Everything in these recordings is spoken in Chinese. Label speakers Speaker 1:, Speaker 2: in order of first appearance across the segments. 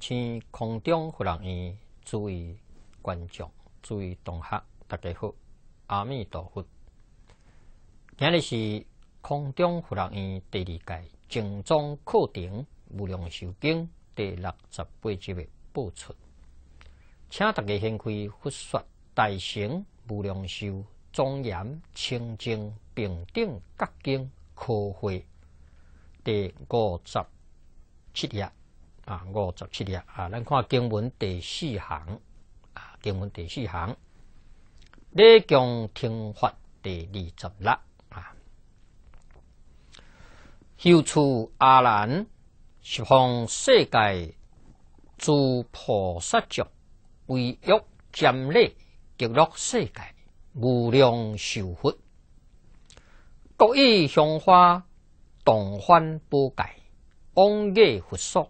Speaker 1: 请空中佛兰院诸位观众、诸位同学，大家好，阿弥陀佛。今日是空中佛兰院第二届正装课程无量寿经第六十八集的播出，请大家先开佛学大成无量寿庄严清净平等觉经科会第五十七页。啊，五十七页啊，咱看经文第四行啊，经文第四行，礼敬听法第二十六啊。修处阿兰，十方世界诸菩萨众为欲占立极乐世界，无量寿佛，各以香花同欢不改，往业佛所。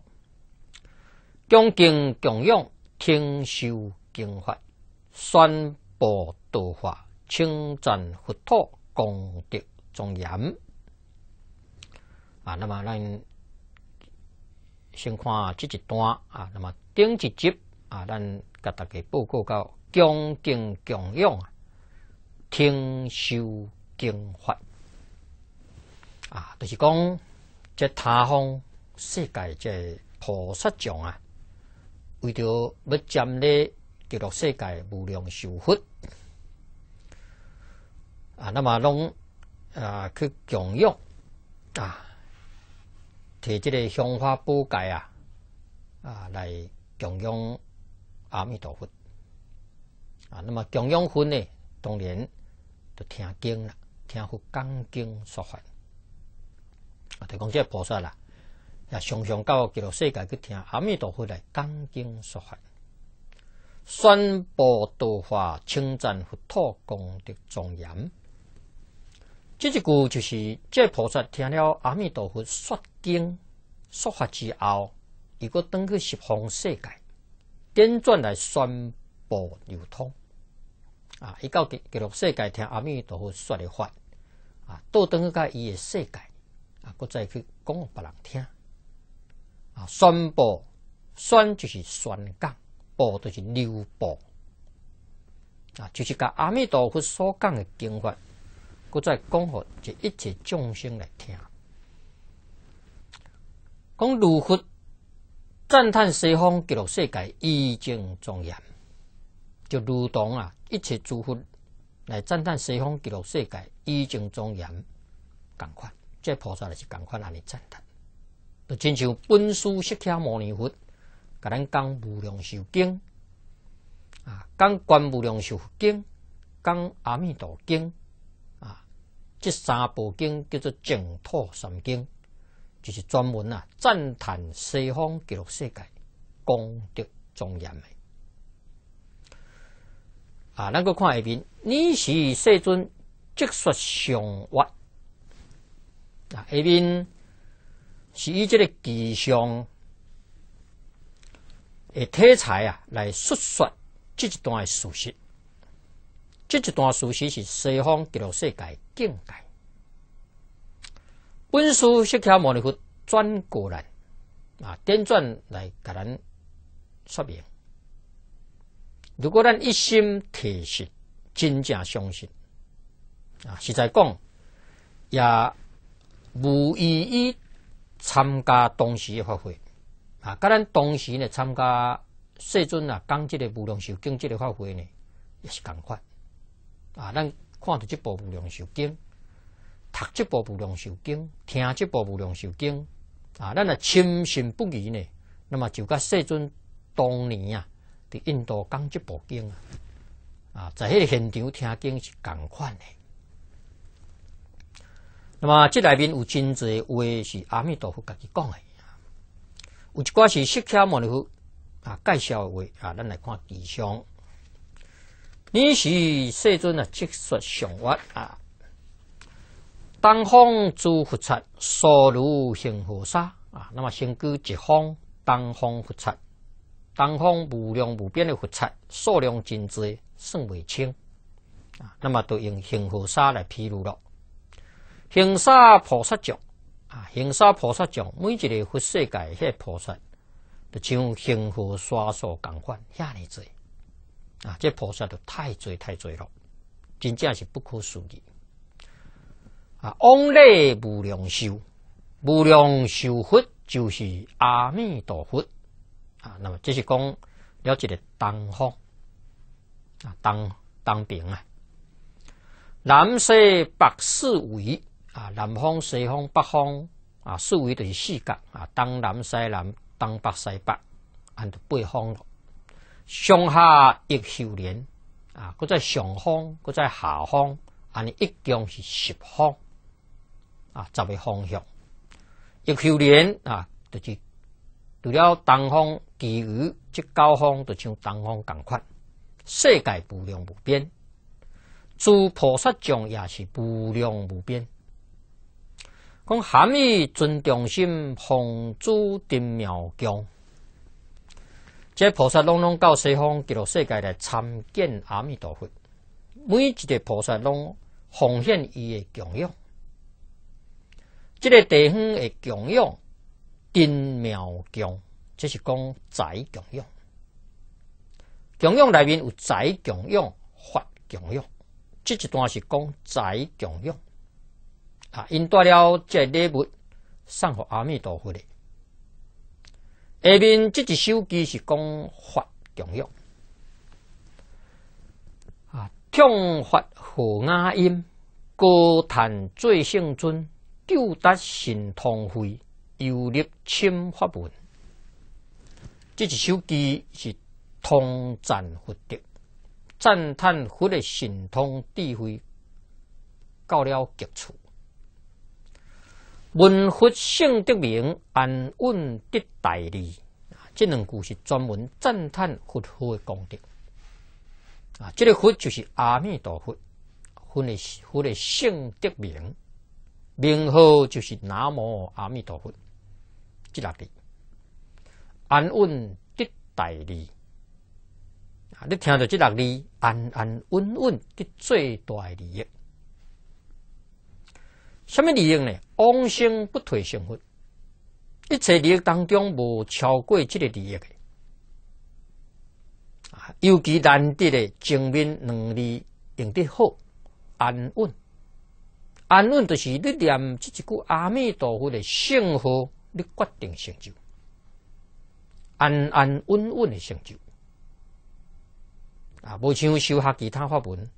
Speaker 1: 恭敬供养，听受经法，宣布道法，称赞佛陀功德庄严。啊，那么咱先看这一段啊。那么顶一集啊，咱甲大家报告到恭敬供养，听受经法啊，就是讲这他方世界这菩萨众啊。为着要建立极乐世界无量寿佛啊，那么拢啊去供养啊，摕即个香花宝盖啊啊来供养阿弥陀佛啊，那么供养佛呢，当然就听经了，听佛讲经说法啊，提供个菩萨啦。也常常到极乐世界去听阿弥陀佛来讲经说法，宣布道化称赞佛陀功德庄严。这一句就是，这菩萨听了阿弥陀佛说经说法之后，如果等去十方世界辗转来宣布流通啊，一到极极乐世界听阿弥陀佛说的话啊，到等个伊个世界啊，再去讲别人听。啊，宣布宣就是宣讲，布就是流播。啊，就是甲阿弥陀佛所讲的经法，故再讲好，一切众生来听。讲如佛赞叹西方极乐世界已经庄严，就如同啊一切诸佛来赞叹西方极乐世界已经庄严，赶快，这菩萨也是赶快让你赞叹。就亲像《本书释迦牟尼佛》，甲咱讲《无量寿经》啊，讲《观无量寿经》，讲《阿弥陀经》啊，这三部经叫做净土三经，就是专门啊赞叹西方极乐世界功德庄严的啊。咱个看下面，你是世尊，即说上话啊，下面。是以这个吉祥的题材啊，来述说这一段事实。这一段事实是西方极乐世界境界。本书是靠摩尼佛转过来啊，点转来甲咱说明。如果咱一心提实，真正相信啊，实在讲也无意义。参加当时诶法会，啊，甲咱当时呢参加世尊啊讲即个无量寿经即个法会呢，也是共款，啊，咱看到即部无量寿经，读即部无量寿经，听即部无量寿经，啊，咱深信不疑呢，那么就甲世尊当年啊，伫印度讲即部经啊，在迄个现场听经是共款诶。那么，这里面有真侪话是阿弥陀佛自己讲的，有一寡是释迦牟尼佛啊介绍的话啊，咱来看以上。你是世尊啊，即说上话啊。东方诸佛刹，所如恒河沙啊。那么，生居一方，东方佛刹，东方无量无边的佛刹，数量真多，算不清啊。那么，就用恒河沙来披露了。行沙菩萨像啊，行沙菩萨像，每一个佛世界迄菩萨，就像幸河沙数同款遐尔做啊，这菩萨就太做太做了，真正是不可思议啊！往内无量寿，无量寿佛就是阿弥陀佛啊。那么这是讲了一个东方啊，东东边啊，南西北四维。啊，南方、西方、北方，啊，四围就是四角，啊，东南、西南、东北、西北，按到八方咯。上下亦相连，啊，搁在上方，搁在下方，安尼一共是十方，啊，十个方向。一休连，啊，就是除了东方，其余即高方就像东方共款，世界无量无边，诸菩萨众也是无量无边。讲阿弥尊重心奉主定妙光，这菩萨拢拢到西方极乐世界来参见阿弥陀佛。每一个菩萨拢奉献伊的供养。这个地方的供养，定妙光，这是讲财供养。供养内面有财供养、法供养，这一段是讲财供养。啊！因带了这礼物，送给阿弥陀佛的。下面这一手机是讲法重要。啊！唱法何雅音，歌坛最圣尊，六达神通慧，游历千法门。这一手机是通赞佛的赞叹佛的神通智慧到了极处。文佛性德明，安稳得大利。这两句是专门赞叹佛的功德。啊，这个佛就是阿弥陀佛，佛的佛的性德明，明后就是南无阿弥陀佛。这六字，安稳得大利。啊，你听到这六字，安安稳稳得最大的利益。什么利益呢？往生不退成佛，一切利益当中无超过这个利益的。啊，尤其难得的精明能力用得好，安稳，安稳就是你念这句阿弥陀佛的圣号，你决定成就，安安稳稳的成就。啊，无像修学其他法门，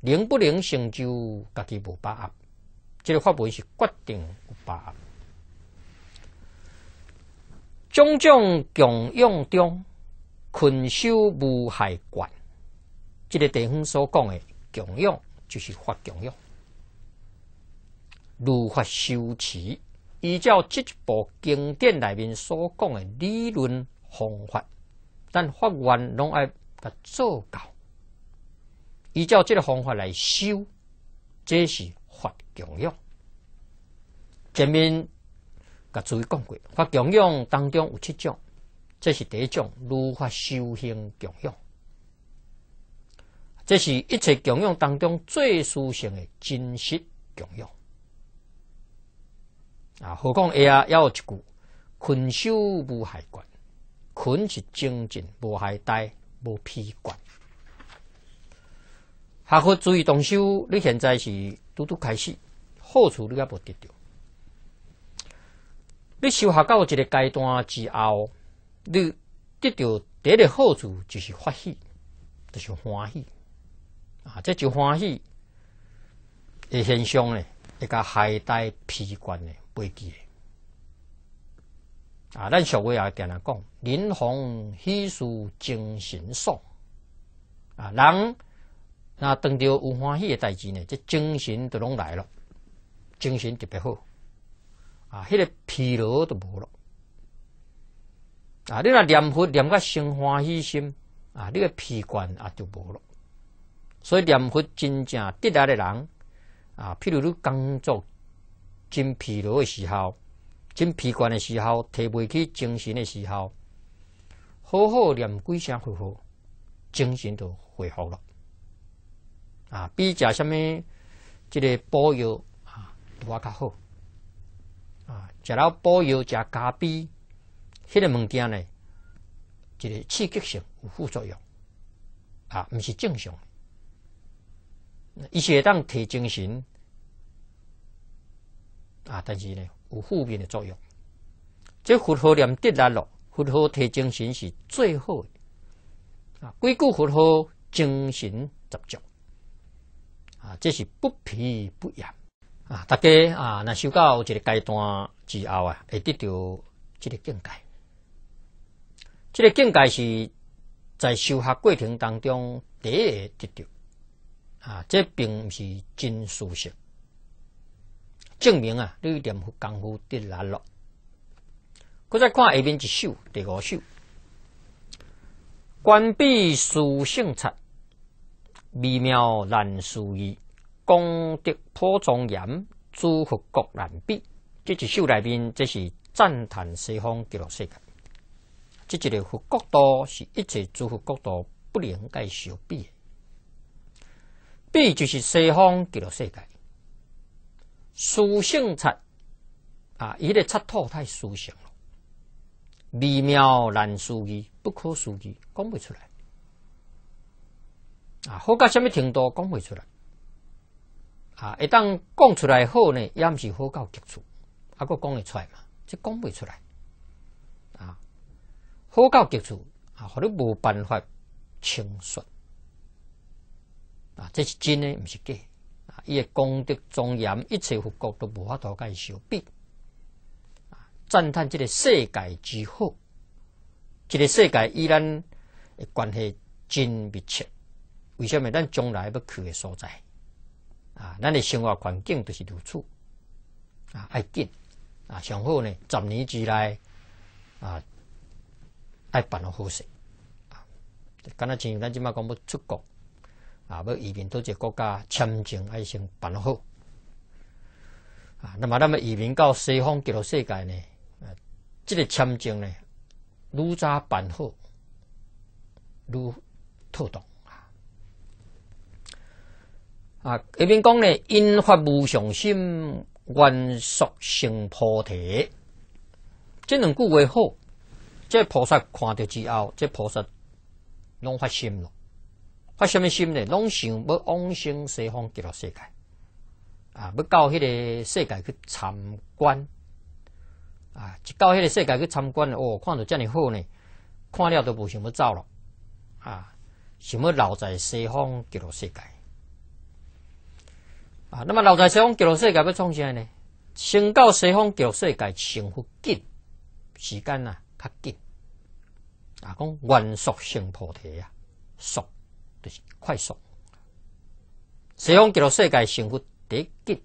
Speaker 1: 能不能成就，家己无把握。这个法门是决定把，种种功用中，困修无害观。这个地方所讲的功用，就是法功用。如法修持？依照这一部经典里面所讲的理论方法，但法源拢爱个做到，依照这个方法来修，这是。功用前面个诸位讲过，发功用当中有七种，这是第一种，如法修行功用？这是一切功用当中最殊胜的真实功用。啊，何况哎呀，要一句“困修无害观”，困是精进无害呆，无披观。哈佛注意动手，你现在是拄拄开始。好处你也无得到，你修学到一个阶段之后，你得到第一个好处就是欢喜，就是欢喜啊！这就欢喜的现象呢，一个海带皮冠呢，不记啊！咱小话也定他讲：人逢喜事精神爽啊！人那等到有欢喜的代志呢，这精神就拢来了。精神特别好，啊，迄个疲劳都无咯。啊，你若念佛念个心欢喜心，啊，你个疲倦啊就无咯。所以念佛真正得力的人，啊，譬如你工作真疲劳的时候，真疲倦的时候，提袂起精神的时候，好好念几声佛号，精神就恢复了。啊，比食什么即个补药。比较较好啊！吃了补药食咖啡，迄个物件呢，一个刺激性有副作用啊，不是正常。伊是会当提精神啊，但是呢，有负面的作用。这佛号念得来咯，佛号提精神是最好啊。规矩佛号精神十足啊，这是不疲不厌。啊，大家啊，那修到一个阶段之后啊，会得到这个境界。这个境界是，在修学过程当中第一得到。啊，这并不是真事性，证明啊，你佛功夫得来了。搁再看下边一首第五首，关闭属性册，微妙难思议。功德普庄严，诸佛国难比。这一首内面，这是赞叹西方极乐世界。这一个佛国土是一切诸佛国土不能介相比的。比就是西方极乐世界。殊胜财啊，伊的财土太殊胜了，微妙难思议，不可思议，讲不出来。啊，好个什么程多讲不出来？啊！一旦讲出来后呢，也唔是佛教结处，啊，个讲得出来嘛？即讲未出来，啊！佛教结处啊，你无办法清算啊！这是真诶，毋是假啊！伊诶功德庄严，一切佛国都无法度甲伊相比啊！赞叹即个世界之好，这个世界依然诶关系真密切。为什么咱将来要去诶所在？啊，咱诶生活环境都是如此，啊，爱紧，啊，上好呢，十年之内，啊，爱办好势啊，敢若像咱即摆讲要出国，啊，要移民多些国家签证爱先办好，啊，那么咱么移民到西方极乐世界呢，啊，这个签证呢，愈早办好，愈妥当。啊！边讲呢，因发无上心愿，速成菩提。这两句话好。这菩萨看到之后，这菩萨拢发心了，发什么心呢？拢想要往生西方极乐世界。啊！要到迄个世界去参观。啊！一到迄个世界去参观，哦，看到遮尔好呢，看了都不想要走了。啊！想要留在西方极乐世界。啊，那么老在西方极乐世界要创啥呢？先到西方极乐世界，成佛紧，时间啊较紧。啊，讲愿速成菩提啊，速就是快速。西方极乐世界成佛第紧，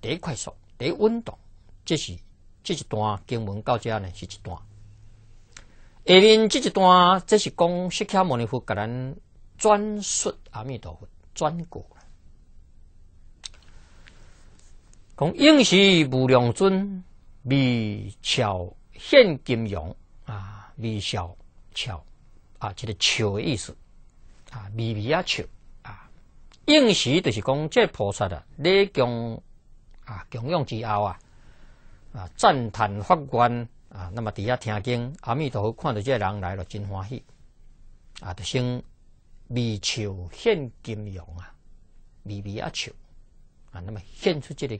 Speaker 1: 第快速，第温度。这是这一段经文到这呢是一段。下面这一段，这是讲释迦牟尼佛给咱专述阿弥陀佛转过。讲应时无量尊，微丘献金融啊，微笑巧啊，这个笑的意思啊，微微啊笑啊，应时就是讲这菩萨啊，咧供啊供养之后啊啊赞叹法官啊，那么底下听经阿弥陀看到这人来了真欢喜啊，就称微笑献金融啊，微微啊笑啊，那么献出这个。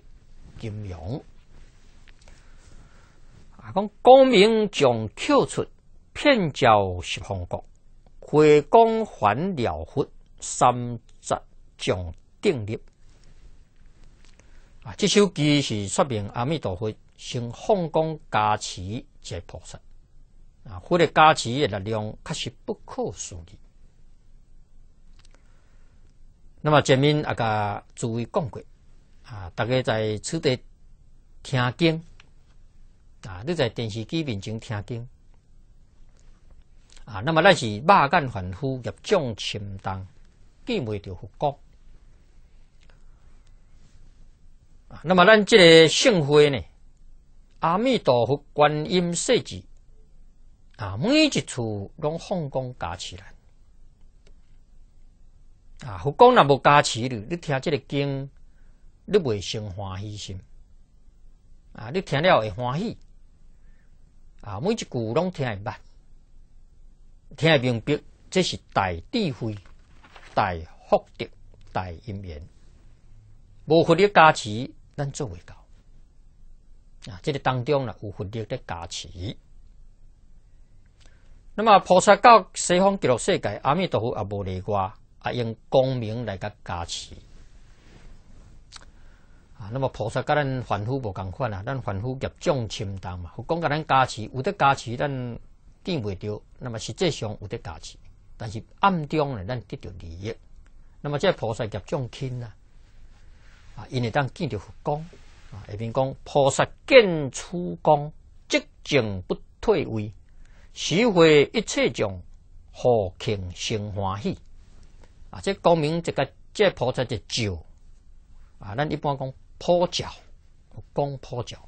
Speaker 1: 金融啊，讲光明将扣出，片教十方国，回光还了佛，三则将定立啊，这首偈是说明阿弥陀佛成奉光加持这菩萨啊，佛的加持的力量确实不可思议。那么前面那个诸位讲过。啊！大家在此地听经啊！你在电视机面前听经啊！那么咱是百眼凡夫业众深动，见未到佛光啊！那么咱这个盛会呢，阿弥陀佛、观音世子啊，每一处拢放光加持来啊！佛光若无加持你，你听这个经。你未生欢喜心啊！你听了会欢喜啊！每一句拢听会白，听明白，这是大智慧、大福德、大因缘。无活力加持，咱做得到啊！这个当中呢，有活力的加持。那么菩萨教西方极乐世界阿弥陀佛也无例外，也用光明来个加持。那么菩萨甲咱凡夫无共款啊，咱凡夫业障深重嘛。佛讲甲咱加持，有得加持咱见袂着；那么实际上有得加持，但是暗中呢，咱得到利益。那么即菩萨业障轻啊，啊，因为当见着佛光啊，下边讲菩萨见此光，即境不退位，许会一切众何庆生欢喜。啊，即光明即个即菩萨就照啊，咱一般讲。破脚，讲光破脚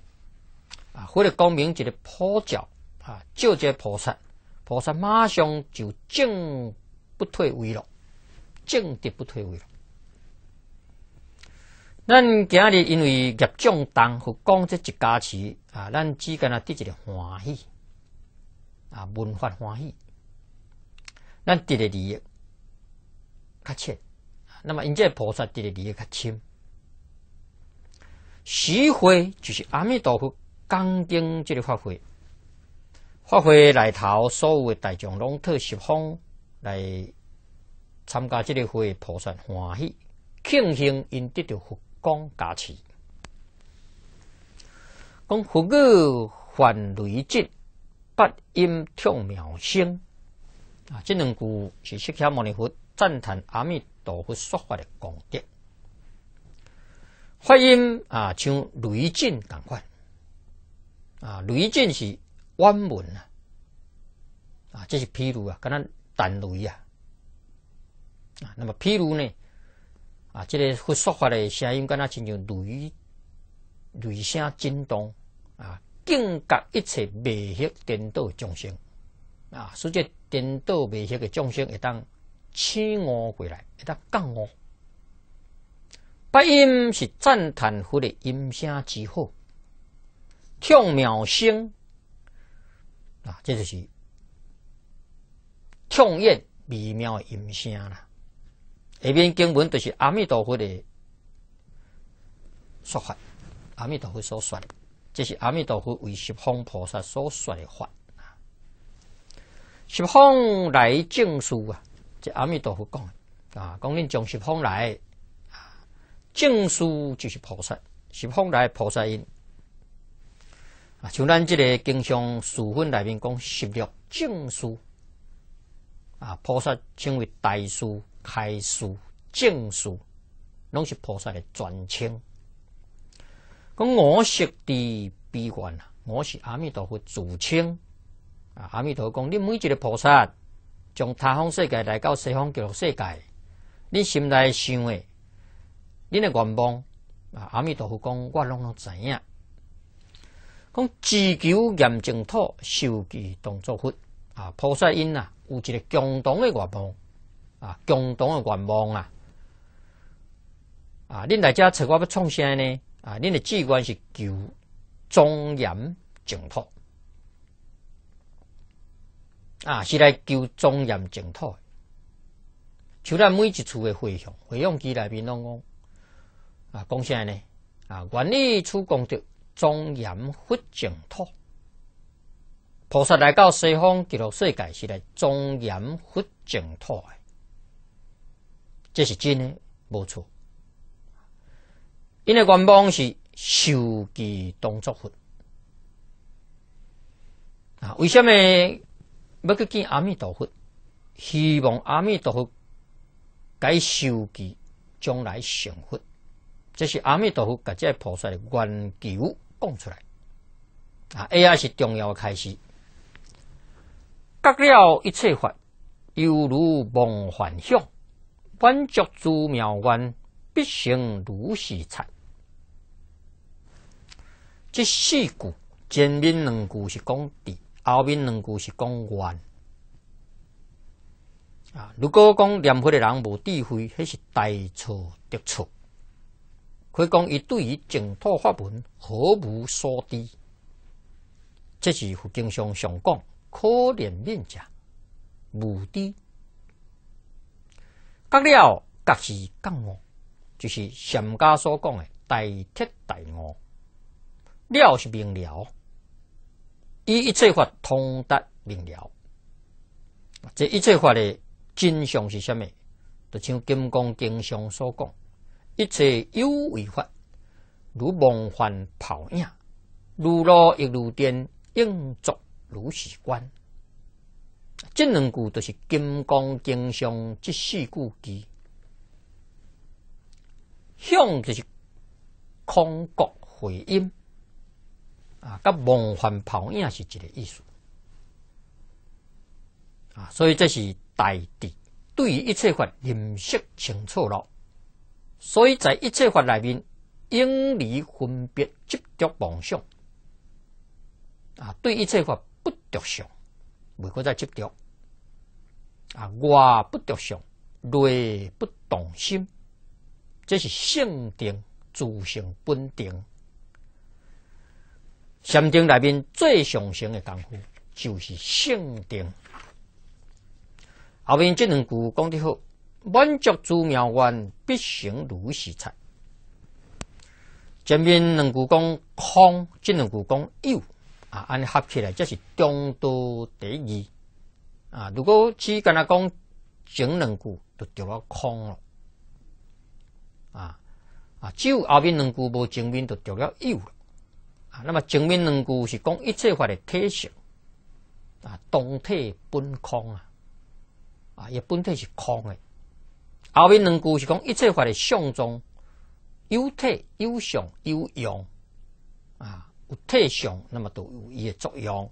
Speaker 1: 啊，或者讲明一个破脚啊，就这菩萨，菩萨马上就正不退位了，正的不退位了。咱今日因为业障重和讲这一家词啊，咱之间啊得一个欢喜啊，文化欢喜，咱得的利益，较谦。那么因这菩萨得的利益，较深。十会就是阿弥陀佛讲经，这个法会，法会来头，所有大众拢特十方来参加这个会，菩萨欢喜，庆幸因得到佛光加持。讲佛语缓雷震，不音跳妙声啊，这两句是释迦牟尼佛赞叹阿弥陀佛说法的功德。发音啊，像雷震感款啊，雷震是弯门啊，啊，这是譬如啊，跟咱弹雷啊啊，那么譬如呢啊，这个佛说法的声音，跟咱亲像雷雷声震动啊，感觉一切微晓颠倒众生啊，所以这颠倒微晓的众生会当醒悟回来，会当降悟。发音是赞叹佛的音声之好，听妙声啊，这就是听念微妙的音声啦。下面根本就是阿弥陀佛的说法，阿弥陀佛所说，这是阿弥陀佛为十方菩萨所说的话啊。十方来净土啊，这阿弥陀佛讲的啊，讲你从十方来。证书就是菩萨，是方来菩萨因。啊。像咱这里经常书分内面讲十六证书啊，菩萨称为大书、开书、证书，拢是菩萨的专称。讲我是地比观啊，我是阿弥陀佛自称啊。阿弥陀讲，你每一个菩萨，从他方世界来到西方极乐世界，你心内想的。恁的愿望啊，阿弥陀佛讲，我拢拢知影。讲自求严净土，修持动作佛啊，菩萨因啊，有一个共同的愿望啊，共同的愿望啊啊，恁在家找我要创啥呢啊，恁的志愿是求庄严净土啊，是来求庄严净土。就咱每一处的会向，会向机内面拢讲。啊，贡献呢？啊，愿力出功德，庄严佛净土。菩萨来到西方极乐世界，是来庄严佛净土的，这是真的，无错。因为愿望是修集动作佛啊，为什么要去见阿弥陀佛？希望阿弥陀佛，该修集将来成佛。这是阿弥陀佛、各个菩萨的缘起物，供出来啊 a 也是重要的开始。觉了一切法，犹如梦幻象，万足诸妙观，必成如是禅。这四句前面两句是讲底，后面两句是讲愿。啊。如果讲念佛的人无智慧，那是大错特错。慧讲一对于净土法门毫无所知，这是佛经上常讲可怜悯者无知。觉了更是降魔，就是禅家所讲的大彻大悟。了是明了，以一切法通达明了。这一切法的真相是甚么？就像金刚经上所讲。一切有为法，如梦幻泡影，如露亦如电，应作如是观。这两句都是金刚经上这四句偈，向就是空谷回音啊，甲梦幻泡影是一个意思啊。所以这是大抵对于一切法认识清楚了。所以在一切法里面，应离分别执着妄想，啊，对一切法不着想，未个在执着，啊，我不着想，内不动心，这是性定，自性本定。禅定里面最上乘的功夫就是性定。后面这两句讲得好。满足诸妙弯，必行如洗菜。前面两句讲空，这两句讲有，啊，按合起来这是中道第二啊，如果只跟他讲前两句，就着了空了。啊啊，只有后面两句无前面，就着了有了。啊，那么前面两句是讲一切法的特性，啊，动态本空啊，啊，也本体是空的。后面两句是讲一切法的相中，有体有相有用啊，有体相，那么都有伊的作用。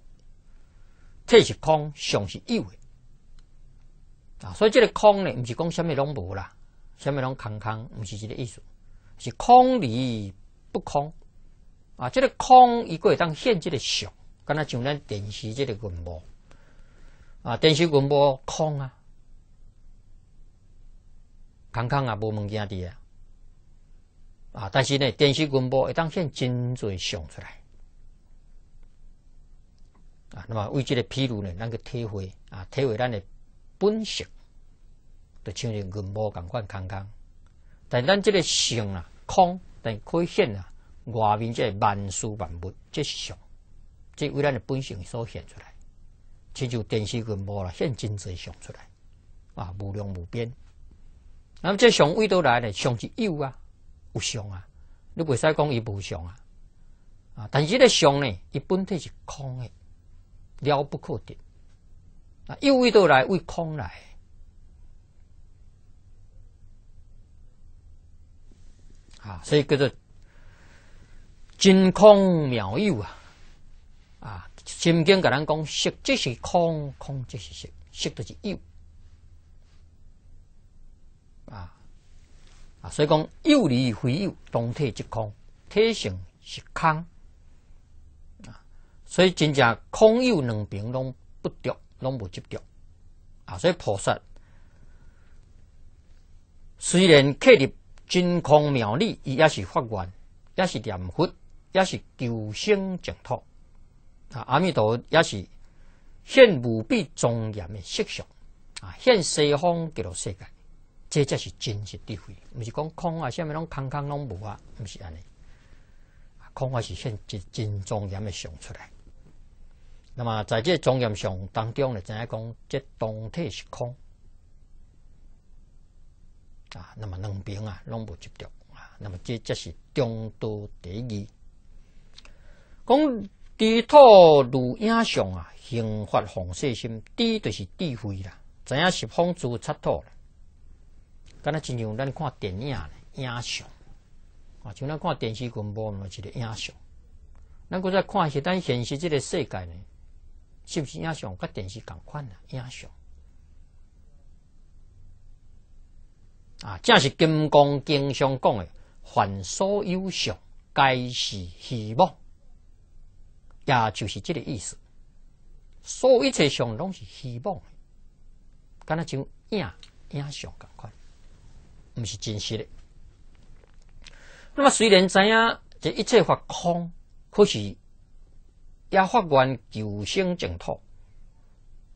Speaker 1: 体是空，相是有的啊，所以这个空呢，毋是讲虾米拢无啦，虾米拢空空，毋是这个意思，是空里不空啊，这个空一个当现这个相，敢那像咱电视这个广播啊，电视广播空啊。空空啊，无物件伫啊！啊，但是呢，电视广播会当现真侪相出来啊，那么为这个披露呢，那个体会啊，体会咱的本性，就像电视广播讲空空。但咱这个相啊空，但可以现啊外面这万事万物即相，即为咱的本性所现出来。这就电视广播了，现真侪相出来啊，无量无边。那么这相位都来呢？相是有啊，有相啊，你未使讲伊无相啊啊！但是这相呢，伊本体是空的，了不可得啊。又位都来为空来啊，所以叫做真空妙有啊啊！《心经》给人讲，色即是空，空即是色，色即是有。所以讲，幼儿非幼，整体即空，体性是空啊，所以真正空有两边拢不着，拢无执着。啊，所以菩萨虽然刻立真空妙理，伊也是法源，也是念佛，也是救生净土。啊，阿弥陀也是现无比庄严的色相。啊，现西方极乐世界。这则是真实智慧，毋是讲空啊，啥物拢空空拢无啊，毋是安尼。空啊是现即真庄严诶显出来。那么在这庄严上当中呢，怎样讲？这动体是空啊。那么两边啊，拢无执着啊。那么这则是中道第一。讲低土如影上啊，引发红色心，这就是智慧啦。怎样是方诸插土。敢若亲像咱看电影，影像啊，像咱看电视广播呢，一个影像。咱搁再看是咱现实即个世界呢，是毋是影像甲电视共款啊？影像啊，正是《金刚经》上讲的“凡所有相，皆是虚妄”，也就是即个意思。所有一切相拢是虚妄的，敢若像影影像共款。毋是真实咧。那么虽然知影，这一切法空，可是也发愿求生净土。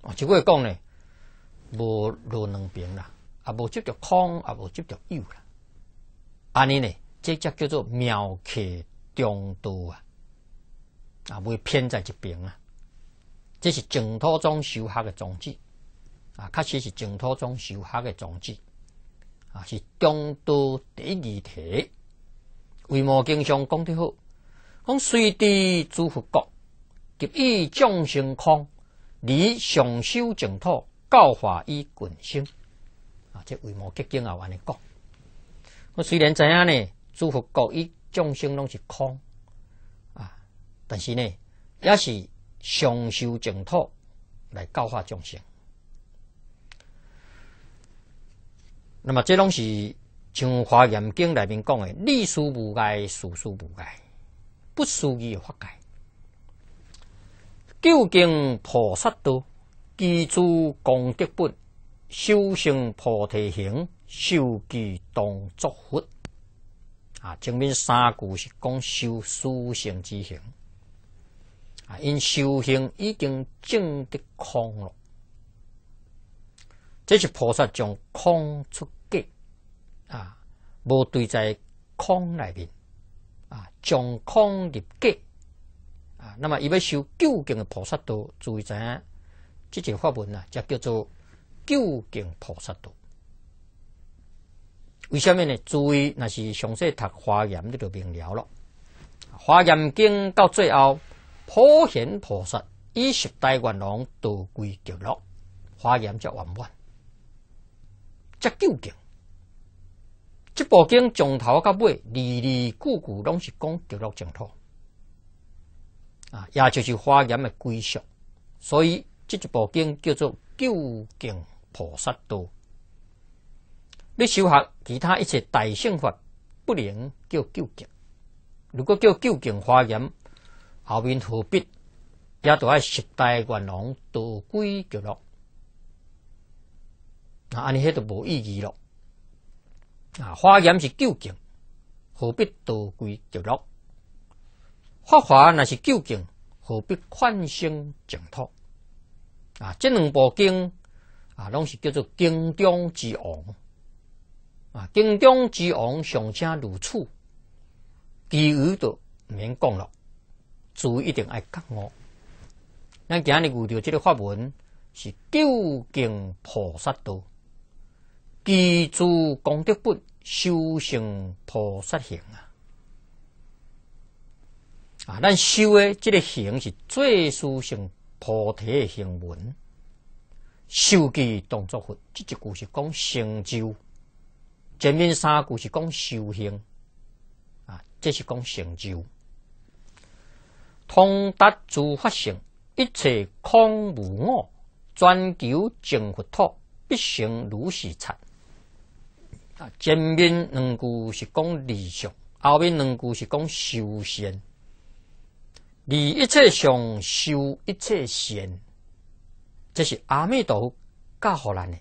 Speaker 1: 啊，就会讲呢，无落两边啦，也无执着空，也无执着有啦。安尼呢，这就叫做妙客中道啊！啊，袂偏在一边啊。这是净土中修学的宗旨啊，确实是净土中修学的宗旨。啊，是中道第二题。为毛经常讲得好，讲虽地诸佛国，及意众生空，离上修净土，教化以群生。啊，这为毛结晶啊，安尼讲。我虽然知影呢，诸佛国意众生拢是空，啊，但是呢，也是上修净土来教化众生。那么，这种是像华严经内面讲的，理事不碍，事事不碍，不思议法界。究竟菩萨道，具诸功德本，修行菩提行，受具动作佛。啊，前面三句是讲修修行之行，啊，因修行已经证得空了。这是菩萨将空出界，啊，无对在空内面啊，将空入界，啊，那么伊要修究竟的菩萨道，注意怎？这种法门啊，就叫做究竟菩萨道。为什么呢？注意那是详细读华严你就明了了。华严经到最后，普贤菩萨以十大愿王导归极乐，华严则圆满。叫究竟，这部经从头到尾字字句句拢是讲极乐净土，啊，也就是华严的归宿，所以这部经叫做究竟菩萨道。你修学其他一切大乘法，不能叫究竟。如果叫究竟花严，后面何必也得挨十代国王都归极乐？那安尼，迄都无意义咯。啊，花严是究竟，何必多归着落？法华若是究竟，何必幻生净土？啊，即两部经啊，拢是叫做经中之王。啊，经中之王，尚且如此，其余毋免讲咯。主一定爱讲悟。咱今日有到即个法门，是究竟菩萨道。积诸功德本，修行菩萨行啊！啊，咱修的这个行是最殊胜菩提的行文，修记动作分，这一故事讲成就；前面三句是讲修行啊，这是讲成就。通达诸法性，一切空无我，专求净佛土，必行如是禅。啊，前面两句是讲理想，后面两句是讲修仙。离一切相，修，一切贤，这是阿弥陀佛教好人的。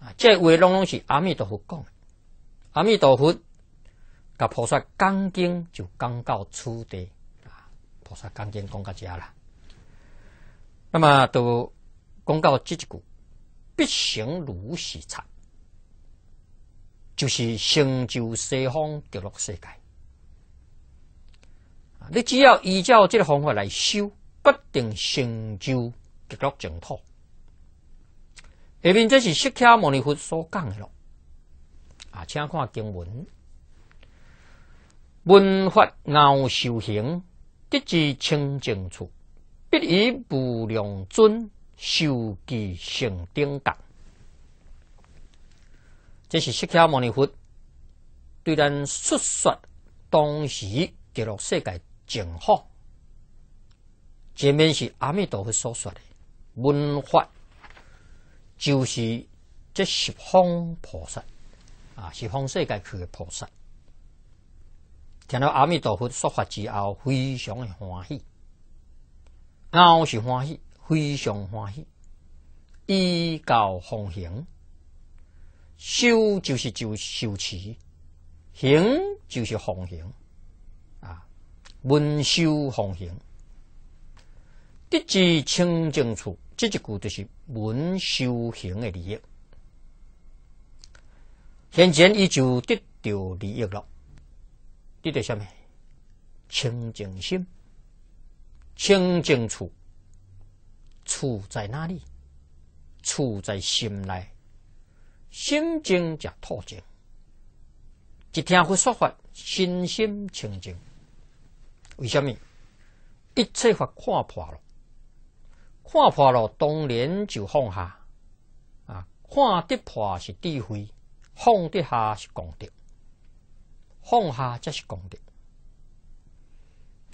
Speaker 1: 啊，这话拢拢是阿弥陀佛讲的。阿弥陀佛，甲菩萨讲经就讲到此地。啊，菩萨讲经讲到这啦。那么都讲到这一句。必行如是禅，就是成就西方极乐世界。你只要依照这个方法来修，必定成就极乐净土。下面这是释迦牟尼佛所讲的了。啊，请看经文：文法奥修行，得至清净处，必以无量尊。修即性顶根，这是释迦牟尼佛对咱述说当时极乐世界情况。前面是阿弥陀佛所说的文化，就是这十方菩萨啊，十方世界去的菩萨。听到阿弥陀佛说法之后，非常的欢喜，那是欢喜。非常欢喜，依教奉行，修就是就修持，行就是奉行，啊，文修奉行，得至清净处，这句就是文修行的利益。现在伊就得到利益了，得到什么？清净心，清净处。处在哪里？处在心内，心静则土静。一听会说话，心心清净。为什么？一切法看破了，看破了，当然就放下。啊，看得破是智慧，放得下是功德。放下则是功德。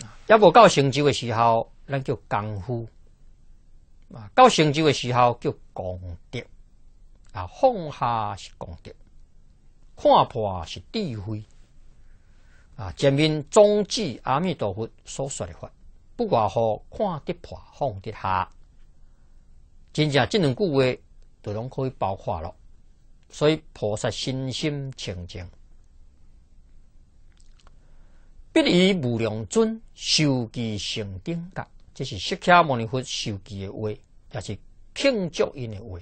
Speaker 1: 啊，要无到成就的时候，咱叫功夫。到成就的时候叫功德，啊放下是功德，看破是智慧，啊前面中记阿弥陀佛所说的话，不外乎看得破放得下，真正这两句话就拢可以包括了。所以菩萨心心清净，必以无量尊修集成顶德，这是释迦牟尼佛修集的话。也是庆祝因的话，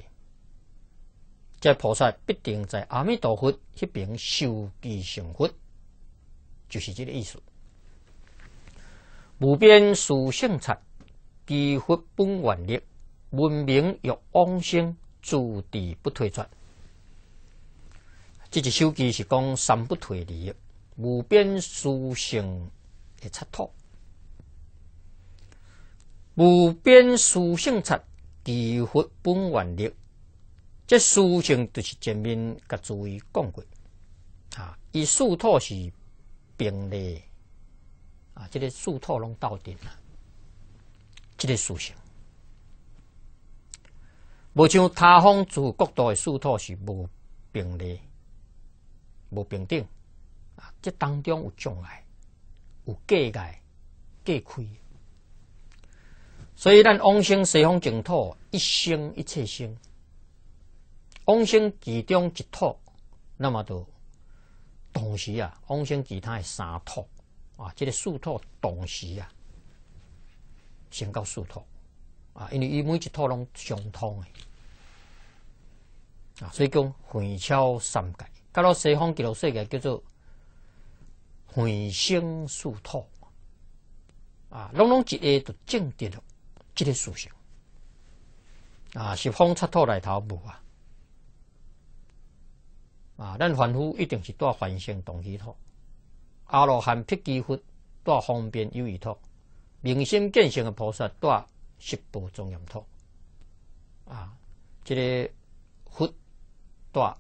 Speaker 1: 这菩萨必定在阿弥陀佛迄边修集成佛，就是这个意思。无边属性财，积福本愿力，闻名欲往生，住地不退转。这只首机是讲三不退的，无边属性的七套，无边属性财。地佛本愿力，这属性就是前面甲诸位讲过啊。伊素土是平的啊，这个素土拢到顶了，这个属性。无像他方诸国度的素土是无平的，无平等，啊，这当中有障碍，有隔界，隔开。所以咱往生西方净土一生一切生，往生其中一土那么多，同时啊，往生其他的三土啊，这个四土同时啊，先到四土啊，因为伊每一套拢相通的啊，所以讲混淆三界，甲罗西方极乐世界叫做混星四土啊，拢拢一下就静伫了。这个属性啊，是风插土来头无啊！啊，咱凡夫一定是带凡性东西土，阿罗汉辟基佛带方便有一套，明心见性的菩萨带十波庄严土啊，这个佛带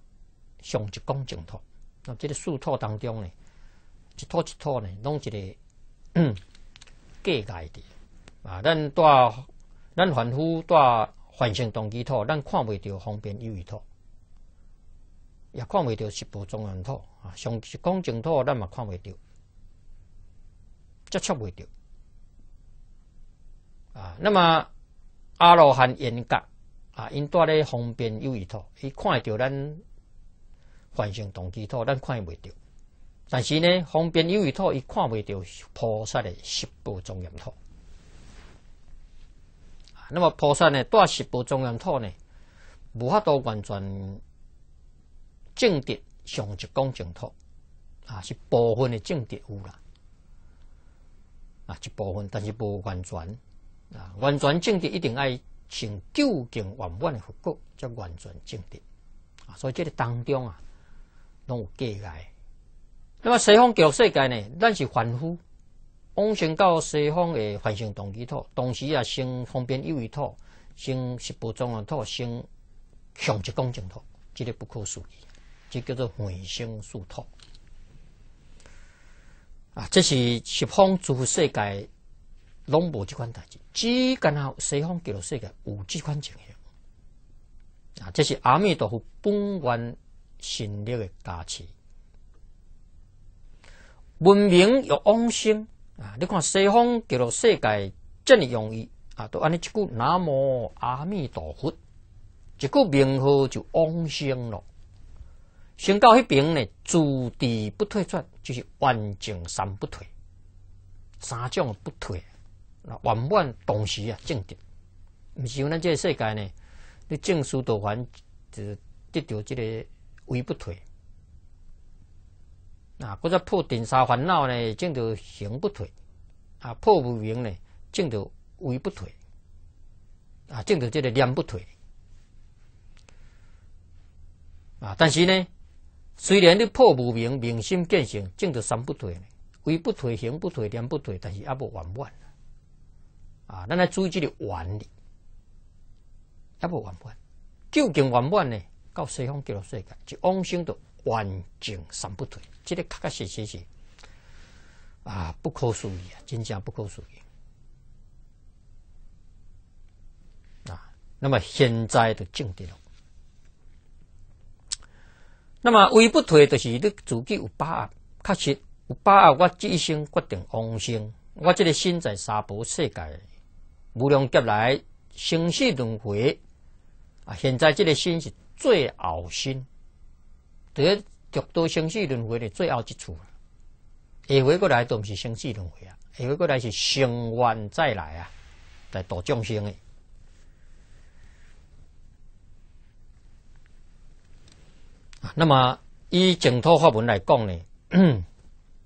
Speaker 1: 上一公净土。那这个殊土当中呢，一套一套呢，弄这个嗯，各该的。啊，咱带咱凡夫带凡性动机土，咱看未着方便有余土，也看未着十部中央土啊，上讲净土，咱嘛看未着，接触未着。啊，那么阿罗汉严格啊，因带咧方便有余土，伊看会着咱凡性动机土，咱看袂着，但是呢，方便有余土，伊看未着菩萨的十部中央土。那么，菩萨呢？大十部中央土呢，无法度完全正植上一公净土啊，是部分的正植有啦啊，一部分，但是无完全啊，完全正植一定爱成究竟完满的佛果，才完全正植啊。所以这个当中啊，拢有界界。那么西方教育世界呢，咱是凡夫。往生到西方的凡圣同居土，同时也生方便又一土，生十不中严土，生向劫清净土，这个不可思议，这叫做凡圣殊土。啊，这是西方诸世界，拢无这款代志，只干那西方极乐世界有这款情形。啊，这是阿弥陀佛本愿心力的加持，闻名有往生。你看西方叫做世界，真容易啊！都安尼一句“南无阿弥陀佛”，一句名号就往生了。生到迄边呢，住地不退转，就是万境三不退，三种不退，万万同时啊，正定。毋是，有咱个世界呢，你净殊道还就是得到即个唯不退。啊！搁再破顶三烦恼呢，正土行不退；啊，破不明呢，正土为不退；啊，正土这个念不退。啊！但是呢，虽然你破不明，明心见性，正土三不退呢，为不退、行不退、念不退，但是也不完满。啊！咱来注意这个原理，也不完满。究竟完满呢？到西方极乐世界就往生到万整三不退，这个确确实实是啊，不可思议啊，真正不可思议啊。那么现在的境地了，那么为不退，就是你自己有把握，确实有把握。我这一生决定往生，我这个心在娑婆世界无量劫来生死轮回啊，现在这个心是最后心。在诸多生死轮回的最后一处，下回过来都毋是生死轮回啊，下回过来是生完再来啊，来度众生诶。啊，那么以净土法门来讲呢，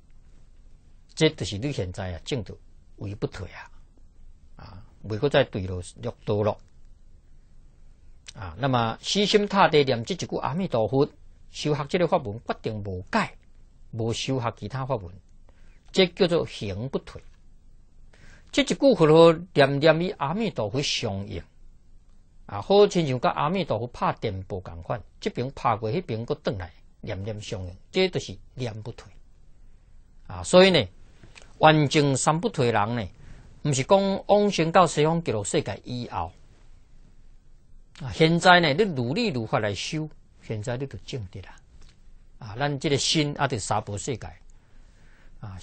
Speaker 1: 这就是你现在啊，净土为不退啊，啊，未够再对落堕堕落，啊，那么死心塌地念这一句阿弥陀佛。修学这个法门，决定无改，无修学其他法门，这叫做行不退。这一句话呢，念念与阿弥陀佛相应，啊，好亲像甲阿弥陀佛拍电波共款，即边拍过，迄边佫转来，念念相应，这都是念不退。啊，所以呢，完成三不退人呢，毋是讲往生到西方极乐世界以后，啊，现在呢，你努力如何来修？现在你都种的啦，啊，咱这个心啊，伫沙婆世界，啊，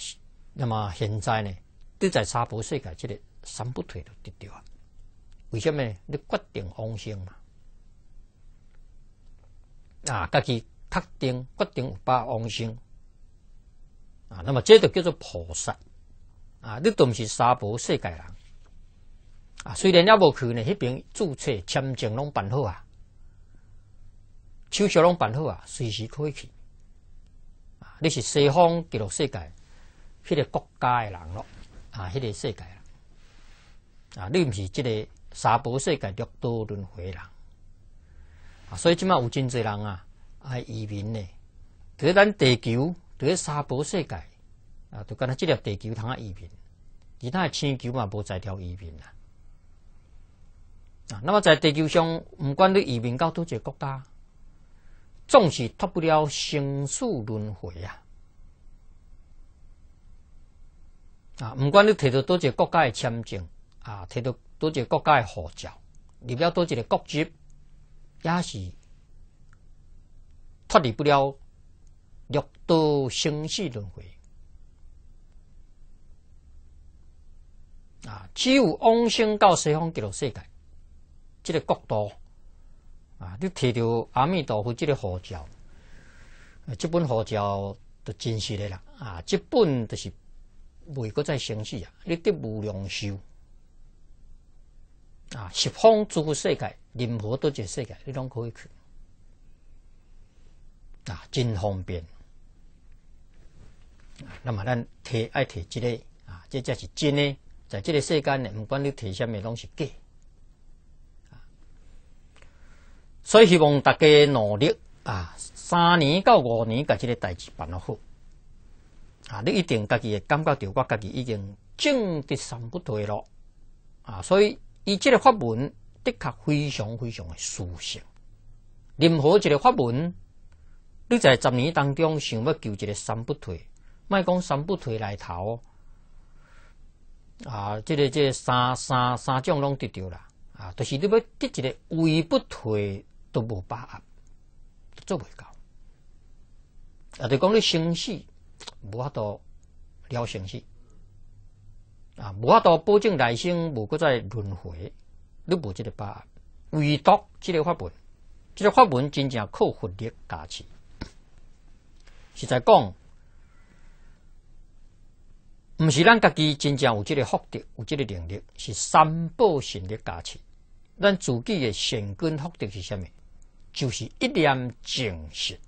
Speaker 1: 那么现在呢，你在沙婆世界，这个三不退都得掉啊？为什么？你决定往生嘛？啊，家己确定，决定把往生啊，那么这就叫做菩萨啊？你都不是沙婆世界人啊？虽然也无去呢，那边注册签证拢办好啊。邱小龙办好啊，随时可以去啊。你是西方极乐世界迄个国家诶人咯，啊，迄个世界啊，你毋是即个沙婆世界掠夺轮回人啊。所以即卖有真济人啊，爱移民呢。伫咱地球，伫咧沙婆世界啊，就讲若即粒地球，通爱移民，其他诶星球嘛无在条移民啊。啊。那么在地球上，毋管你移民到一个国家。总是脱不了生死轮回呀！啊，唔管你摕到多济国家嘅签证，啊，摕到多济国家嘅护照，入了多济个国籍，也是脱离不了六道生死轮回。啊，只有往生到西方极乐世界，这个国度。啊！你摕到阿弥陀佛这个佛教，这本佛教就真实的啦。啊，这本就是未国在形事啊，你得无量寿啊，十方诸佛世界，任何多个世界你拢可以去啊，真方便。那么咱摕爱摕这个啊，这正是真的，在这个世间呢，不管你摕什么，拢是假。所以希望大家努力啊，三年到五年，把即个代志办得好啊！你一定家己会感觉到，我家己已经净得三不退咯啊！所以，伊这个法门的确非常非常诶殊胜。任何一个法门，你在十年当中想要求一个三不退，卖讲三不退来头啊！这个、这三三三种拢得着啦啊！就是你要得一个唯不退。都无把握，做袂到。啊！就讲你生死无法度了，生死啊，无法度保证来生无搁再轮回。你无即个把握，唯独即个法门，即个法门真正靠佛力加持，是在讲，毋是咱家己真正有即个福德，有即个能力，是三宝神力加持。咱自己的善根福德是啥物？就是一念正信，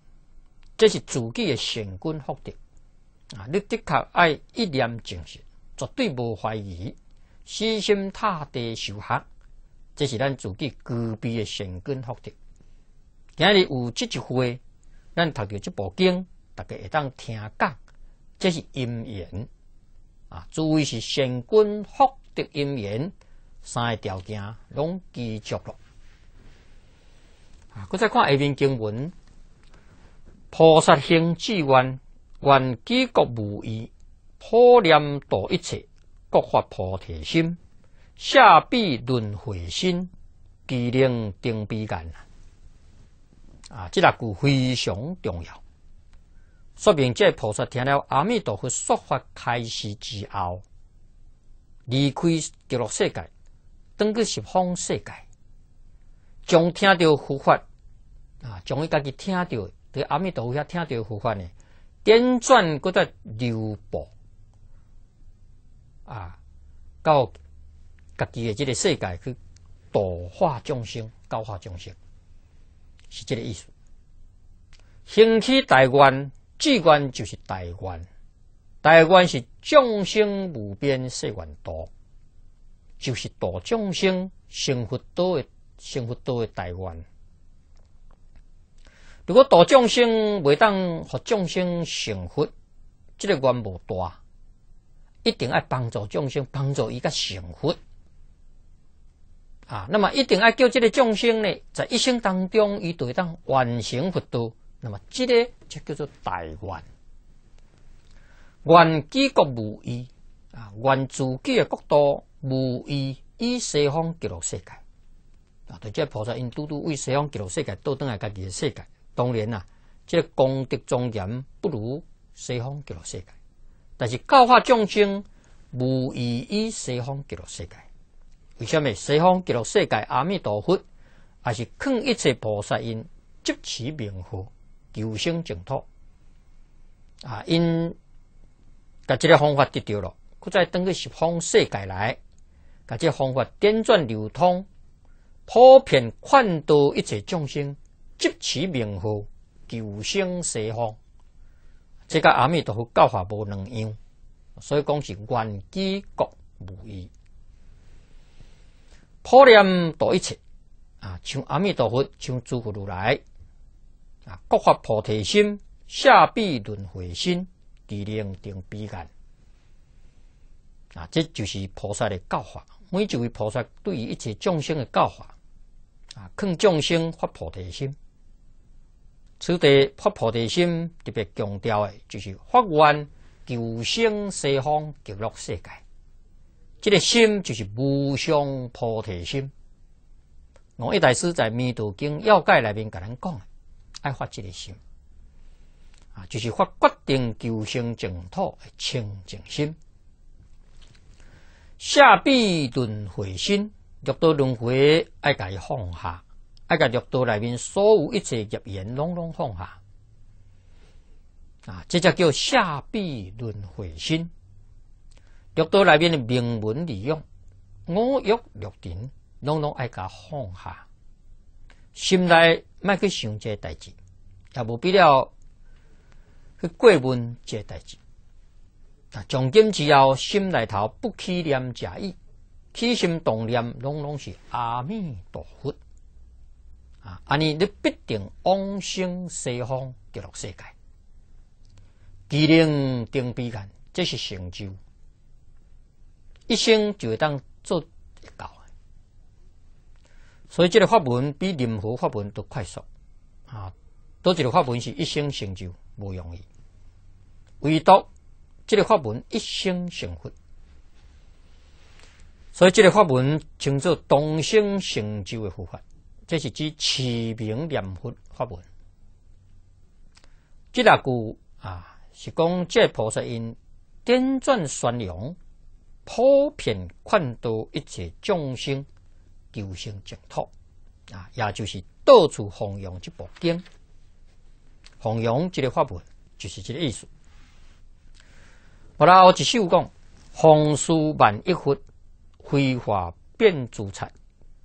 Speaker 1: 这是自己的善根福德啊！你的确爱一念正信，绝对无怀疑，死心塌地修学，这是咱自己具备的善根福德。今日有这一回，咱读到这部经，大家会当听讲，这是因缘啊！诸位是善根福德因缘，三个条件拢具足了。我们在看《下面经》文，菩萨行志愿愿，具国无义，破念度一切，各发菩提心，下必轮回心，机灵定彼感。啊，这那句非常重要，说明这菩萨听了阿弥陀佛说法开始之后，离开极乐世界，登去西方世界。从听到佛法啊，从伊家己听到暗阿弥陀佛听到佛法呢，辗转搁在流布啊，到家己的即个世界去度化众生，教化众生，是即个意思。兴起大愿，至愿就是大愿，大愿是众生无边，世愿度，就是度众生成佛多的。幸福多的台湾，如果度众生未当，互众生幸福，即个愿无大，一定要帮助众生，帮助伊个幸福啊。那么，一定要叫即个众生呢，在一生当中，伊对当完成佛道，那么即个才叫做大愿。愿己国无依啊，愿自己的国土无依，以西方极乐世界。啊！在即菩萨因拄拄为西方极乐世界倒转来家己诶世界，当然啦，即功德庄严不如西方极乐世界，但是教化众生无异于西方极乐世界。为什么西方极乐世界阿弥陀佛，也是劝一切菩萨因执持名号，求生净土啊？因甲即个方法得到了，再等个西方世界来，个即方法颠转流通。普遍劝导一切众生，急其名号，救生西方。这个阿弥陀佛教法无两样，所以讲是愿机各无异。普念度一切啊，求阿弥陀佛，求诸佛如来啊，各发菩提心，下必轮回心，地灵定彼岸啊，这就是菩萨的教法。每一位菩萨对于一切众生的教法。啊，劝众生发菩提心，此地发菩提心特别强调的，就是发愿救生西方极乐世界。这个心就是无上菩提心。我一大师在《弥陀经要解》里面跟咱讲的，爱发这个心啊，就是发决定救生净土的清净心，下必顿悔心。六道轮回，爱伊放下，爱甲六道内面所有一切业缘，拢拢放下。啊，这只叫下笔轮回心。六道里面的名文利用，我欲六停，拢拢爱家放下。心内卖去想这代志，也不必要去过问这代志。啊，降金之后，心内头不起念假意。起心动念，拢拢是阿弥陀佛啊！安尼你必定往生西方极乐世界，既令定彼岸，这是成就，一生就会当做得到。所以这个法门比任何法门都快速啊！多一个法门是一生成就，无容易，唯独这个法门一生成佛。所以这个法门称作“东胜成就的佛法，这是指持名念佛法门。这两句啊是讲这菩萨因点转宣扬，普遍劝导一切众生，救生净土啊，也就是到处弘扬这部经。弘扬这个法门就是这个意思。我老一秀讲，方书万一佛。挥化变诸财，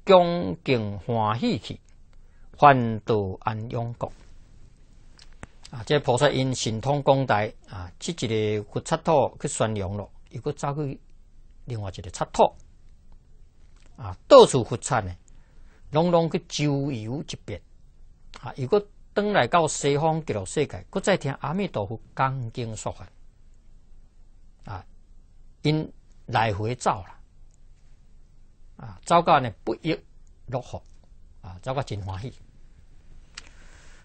Speaker 1: 恭敬欢喜去，还到安永国。啊！这菩萨因神通广大啊，去一个佛刹土去宣扬了，又佫走去另外一个刹土，啊，到处佛刹呢，拢拢去周游一遍。啊！又佫等来到西方极乐世界，再听阿弥陀佛讲经说法，啊，因来回走了。造家呢不亦乐乎啊！造家真欢喜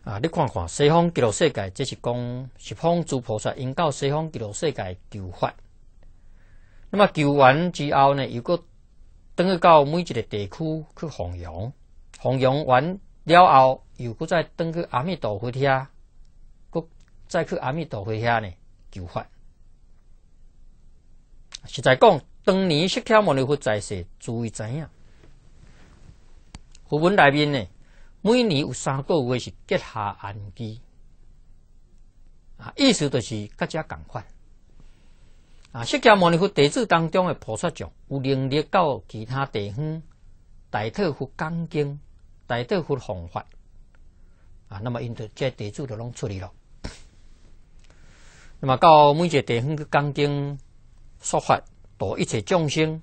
Speaker 1: 啊！你看看西方极乐世界，这是讲十方诸菩萨因到西方极乐世界求法。那么求完之后呢，又过等去到每一个地区去弘扬，弘扬完了后，又过再等去阿弥陀佛遐，天，再去阿弥陀佛遐呢求法。实在讲。当年释迦牟尼佛在世，注意怎样？佛门里面呢，每年有三个月是结下安居啊，意思就是各家赶快啊。释迦牟尼佛弟子当中的菩萨众，有能力到其他地方大特佛讲经、大特佛说法啊。那么因度这弟子就拢出理了，那么到每一个地方去讲经说法。度一切众生，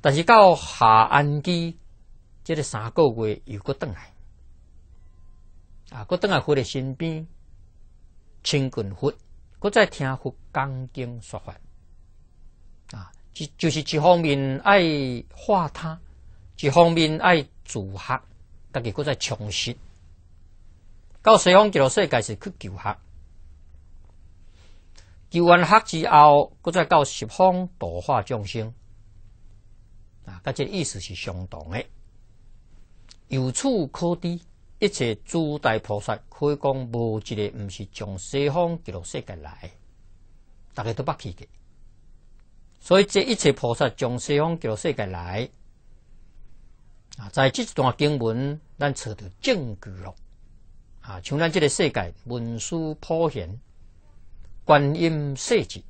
Speaker 1: 但是到下安居，这里三个月又搁倒来，啊，搁倒来佛的身边，亲近佛，搁再听佛讲经说法，啊，就就是一方面爱化他，一方面爱自学，大家搁再充实，到西方极乐世界是去求学。求完学之后，再到西方度化众生，啊，跟这意思是相同的。由此可知，一切诸大菩萨可以讲，无一个不是从西方极乐世界来，大家都捌去的。所以，这一切菩萨从西方极乐世界来，啊，在这一段经文，咱找到证据了。啊，像咱这个世界文殊普贤。观音设计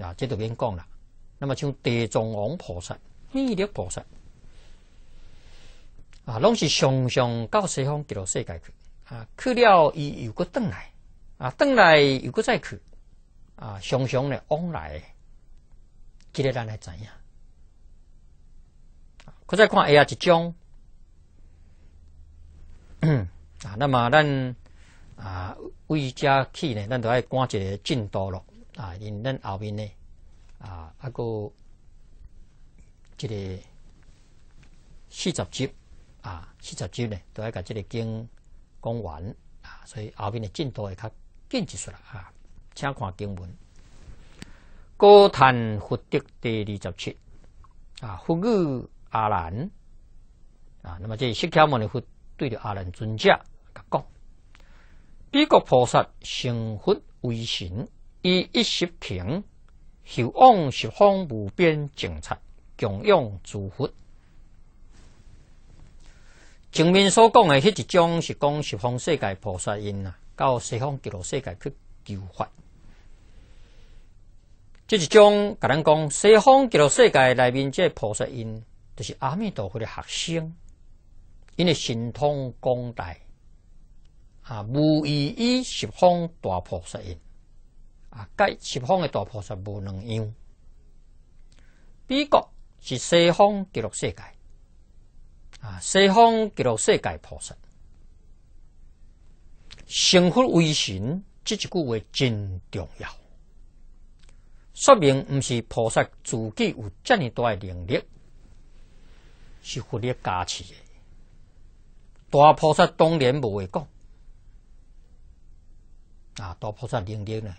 Speaker 1: 啊，这都变讲了。那么像地藏王菩萨、弥勒菩萨啊，拢是常常到西方极乐世界去啊，去了伊又搁顿来啊，顿来又搁再去啊，常常的往来，今日咱来怎样？可再看下一章，啊，那么咱。啊，为加起呢，咱都爱一个进度咯。啊。因咱后面呢，啊，啊个即个四十集啊，四十集呢，都爱甲即个经讲完啊，所以后面的进度会较紧一束啦啊。请看经文，高谈福德第二十七啊，佛语阿兰啊，那么这释迦牟尼佛对着阿兰尊者讲。彼国菩萨成佛为神，以一十品修往十方无边净土，共用诸佛。前面所讲的迄一种是讲十方世界菩萨因啊，到西方极乐世界去救法。这一种，咱讲西方极乐世界内面这菩萨因，就是阿弥陀佛的学生，因为神通广大。啊！无意义十方大菩萨因，啊，该十方的大菩萨无能用。美国是西方极乐世界，啊，西方极乐世界菩萨，成佛为神，这一句话真重要。说明毋是菩萨自己有这么大的能力，是佛力加持的。大菩萨当然不会讲。啊，大菩萨能力呢，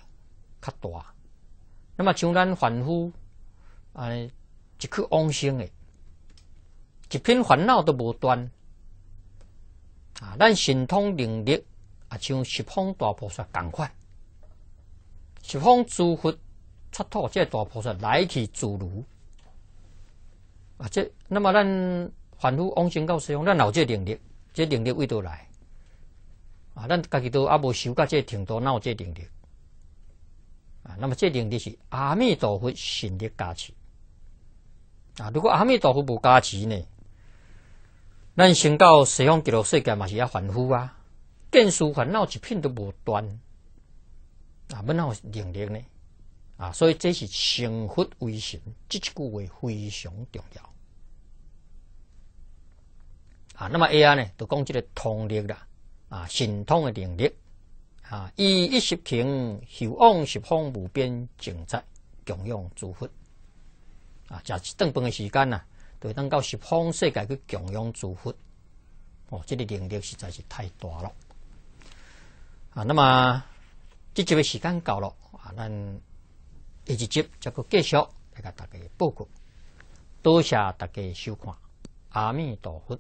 Speaker 1: 较大。那么像咱凡夫啊，一去往生的，一片烦恼都无断。啊，咱神通能力啊，像十方大菩萨同快，十方诸佛出土，这大菩萨来去自如。啊，这那么咱凡夫往生够西方，咱哪只能力？这能力为度来？啊，咱家己都啊无修到这程度，闹这定力啊。那么这定力是阿弥陀佛神力加持啊。如果阿弥陀佛无加持呢，咱升到西方极乐世界嘛是要凡夫啊，见思烦恼一片都无断啊，要闹定力呢啊。所以这是生活危险，这句话非常重要啊。那么 AI 呢，都讲这个通力的。啊，神通的灵力啊，以一十顷修往十方无边境界，供养诸佛啊！食一顿饭的时间呐，就能到十方世界去供养诸佛。哦，这个灵力实在是太大了。啊，那么这集的时间到了啊，咱一集再个继续给大家报告。多谢大家收看，阿弥陀佛。